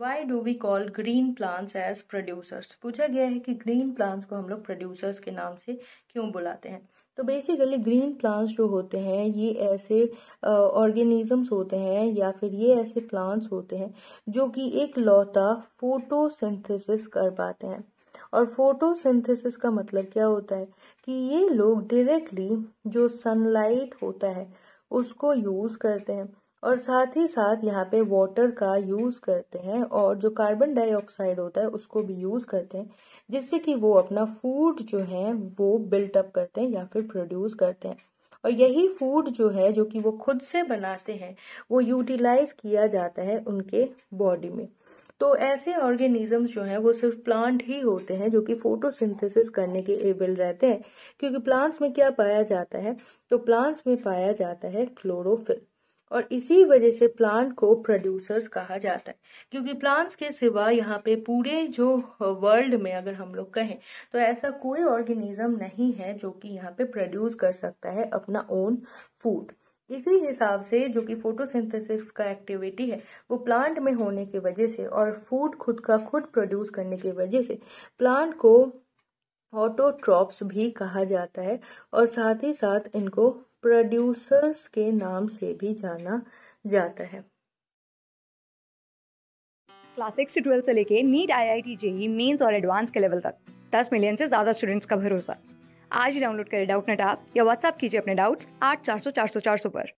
Y do we call green plants as producers पूछा गया है कि ग्रीन प्लांट्स को हम लोग प्रोड्यूसर्स के नाम से क्यों बुलाते हैं तो बेसिकली ग्रीन प्लांट्स जो होते हैं ये ऐसे ऑर्गेनिजम्स होते हैं या फिर ये ऐसे प्लांट्स होते हैं जो कि एक लौता फोटोसिंथेसिस कर पाते हैं और फोटोसिंथेसिस का मतलब क्या होता है कि ये लोग डायरेक्टली जो सनलाइट होता है उसको यूज़ करते हैं और साथ ही साथ यहाँ पे वाटर का यूज़ करते हैं और जो कार्बन डाइऑक्साइड होता है उसको भी यूज़ करते हैं जिससे कि वो अपना फूड जो है वो अप करते हैं या फिर प्रोड्यूस करते हैं और यही फूड जो है जो कि वो खुद से बनाते हैं वो यूटिलाइज किया जाता है उनके बॉडी में तो ऐसे ऑर्गेनिजम्स जो हैं वो सिर्फ प्लांट ही होते हैं जो कि फोटोसिंथेसिस करने के एबल रहते हैं क्योंकि प्लांट्स में क्या पाया जाता है तो प्लांट्स में पाया जाता है क्लोरोफिल और इसी वजह से प्लांट को प्रोड्यूसर्स कहा जाता है क्योंकि प्लांट्स के सिवा यहाँ पे पूरे जो वर्ल्ड uh, में अगर हम लोग कहें तो ऐसा कोई ऑर्गेनिज्म नहीं है जो कि यहाँ पे प्रोड्यूस कर सकता है अपना ओन फूड इसी हिसाब से जो कि फोटोसिंथेसिस का एक्टिविटी है वो प्लांट में होने की वजह से और फूड खुद का खुद प्रोड्यूस करने की वजह से प्लांट को ऑटोट्रॉप्स भी कहा जाता है और साथ ही साथ इनको प्रोड्यूसर्स के नाम से भी जाना जाता है क्लास सिक्स से ट्वेल्थ से लेके NEET I I T JEE mains और एडवांस के लेवल तक दस मिलियन से ज़्यादा स्टूडेंट्स का भरोसा आज ही डाउनलोड करें डाउट नेट आप या व्हाट्सअप कीजिए अपने डाउट्स आठ चार सौ चार सौ चार सौ पर